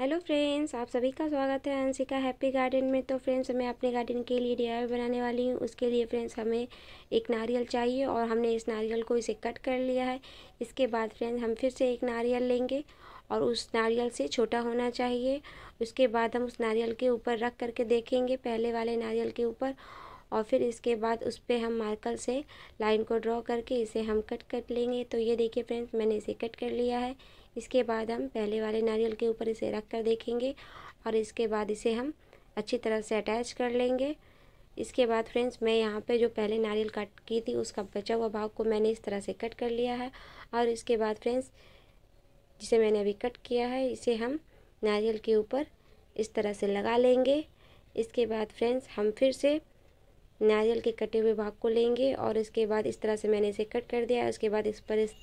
hello friends आप सभी का स्वागत है अंशिका हैप्पी गार्डन में तो फ्रेंड्स मैं अपने गार्डन के लिए डी बनाने वाली हूँ उसके लिए फ्रेंड्स हमें एक नारियल चाहिए और हमने इस नारियल को इसे कट कर लिया है इसके बाद फ्रेंड्स हम फिर से एक नारियल लेंगे और उस नारियल से छोटा होना चाहिए उसके बाद हम उस नारियल के ऊपर रख करके देखेंगे पहले वाले नारियल के ऊपर और फिर इसके बाद उस पर हम मार्कर से लाइन को ड्रॉ करके इसे हम कट कर लेंगे तो ये देखिए फ्रेंड्स मैंने इसे कट कर लिया है इसके बाद हम पहले वाले नारियल के ऊपर इसे रख कर देखेंगे और इसके बाद इसे हम अच्छी तरह से अटैच कर लेंगे इसके बाद फ्रेंड्स मैं यहाँ पे जो पहले नारियल कट की थी उसका बचा हुआ भाग को मैंने इस तरह से कट कर लिया है और इसके बाद फ्रेंड्स जिसे मैंने अभी कट किया है इसे हम नारियल के ऊपर इस तरह से लगा लेंगे इसके बाद फ्रेंड्स हम फिर से नारियल के कटे हुए भाग को लेंगे और इसके बाद इस तरह से मैंने इसे कट कर दिया उसके बाद इस पर इस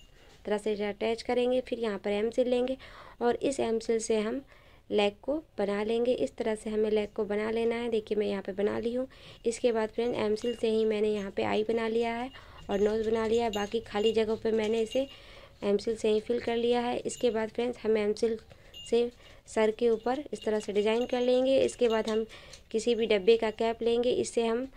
तरह से अटैच करेंगे फिर यहाँ पर एम सिल लेंगे और इस एम सिल से हम लेग को बना लेंगे इस तरह से हमें लेग को बना लेना है देखिए मैं यहाँ पे बना ली हूँ इसके बाद फ्रेंड एम सिल से ही मैंने यहाँ पे आई बना लिया है और नोज़ बना लिया है बाकी खाली जगहों पे मैंने इसे एम सिल से ही फिल कर लिया है इसके बाद फ्रेंड्स हम एम सिल से सर के ऊपर इस तरह से डिज़ाइन कर लेंगे इसके बाद हम किसी भी डब्बे का कैप लेंगे इससे हम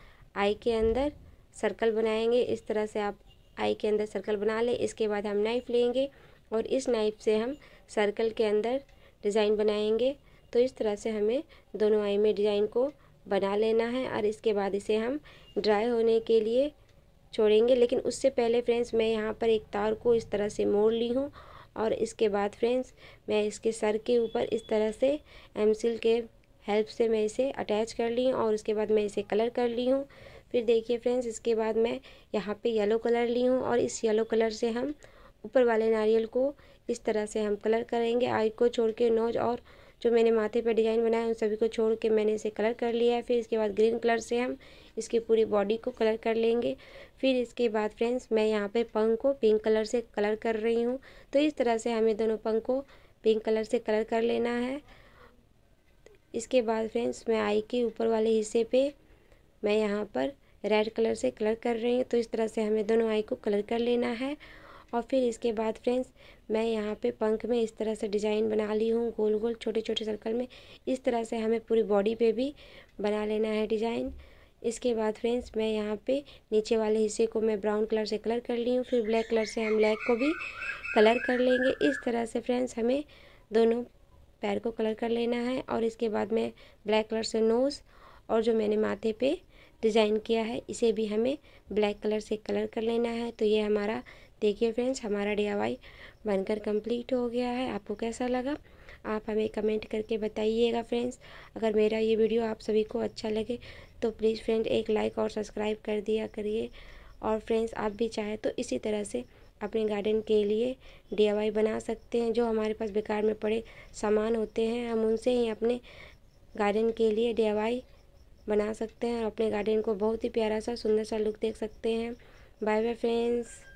आई के अंदर सर्कल बनाएंगे इस तरह से आप आई के अंदर सर्कल बना ले इसके बाद हम नाइफ़ लेंगे और इस नाइफ़ से हम सर्कल के अंदर डिज़ाइन बनाएंगे तो इस तरह से हमें दोनों आई में डिज़ाइन को बना लेना है और इसके बाद इसे हम ड्राई होने के लिए छोड़ेंगे लेकिन उससे पहले फ्रेंड्स मैं यहाँ पर एक तार को इस तरह से मोड़ ली हूँ और इसके बाद फ्रेंड्स मैं इसके सर के ऊपर इस तरह से एमसिल के हेल्प से मैं इसे अटैच कर ली हूँ और उसके बाद मैं इसे कलर कर ली हूँ फिर देखिए फ्रेंड्स इसके बाद मैं यहाँ पे येलो कलर ली हूँ और इस येलो कलर से हम ऊपर वाले नारियल को इस तरह से हम कलर करेंगे आई को छोड़ के नोज और जो मैंने माथे पे डिज़ाइन बनाया उन सभी को छोड़ के मैंने इसे कलर कर लिया है फिर इसके बाद ग्रीन कलर से हम इसकी पूरी बॉडी को कलर कर लेंगे फिर इसके बाद फ्रेंड्स मैं यहाँ पे पंख को पिंक कलर से कलर कर रही हूँ तो इस तरह से हमें दोनों पंख को पिंक कलर से कलर कर लेना है इसके बाद फ्रेंड्स मैं आई के ऊपर वाले हिस्से पर मैं यहाँ पर रेड कलर से कलर कर रही हूँ तो इस तरह से हमें दोनों आई को कलर कर लेना है और फिर इसके बाद फ्रेंड्स मैं यहाँ पे पंख में इस तरह से डिज़ाइन बना ली हूँ गोल गोल छोटे छोटे सर्कल में इस तरह से हमें पूरी बॉडी पे भी बना लेना है डिज़ाइन इसके बाद फ्रेंड्स मैं यहाँ पे नीचे वाले हिस्से को मैं ब्राउन कलर से कलर कर ली हूँ फिर ब्लैक कलर से हम लेग को भी कलर कर लेंगे इस तरह से फ्रेंड्स हमें दोनों पैर को कलर कर लेना है और इसके बाद मैं ब्लैक कलर से नोज़ और जो मैंने माथे पर डिज़ाइन किया है इसे भी हमें ब्लैक कलर से कलर कर लेना है तो ये हमारा देखिए फ्रेंड्स हमारा डी बनकर कंप्लीट हो गया है आपको कैसा लगा आप हमें कमेंट करके बताइएगा फ्रेंड्स अगर मेरा ये वीडियो आप सभी को अच्छा लगे तो प्लीज़ फ्रेंड एक लाइक और सब्सक्राइब कर दिया करिए और फ्रेंड्स आप भी चाहें तो इसी तरह से अपने गार्डन के लिए डी बना सकते हैं जो हमारे पास बेकार में पड़े सामान होते हैं हम उनसे ही अपने गार्डन के लिए डी बना सकते हैं अपने गार्डन को बहुत ही प्यारा सा सुंदर सा लुक देख सकते हैं बाय बाय फ्रेंड्स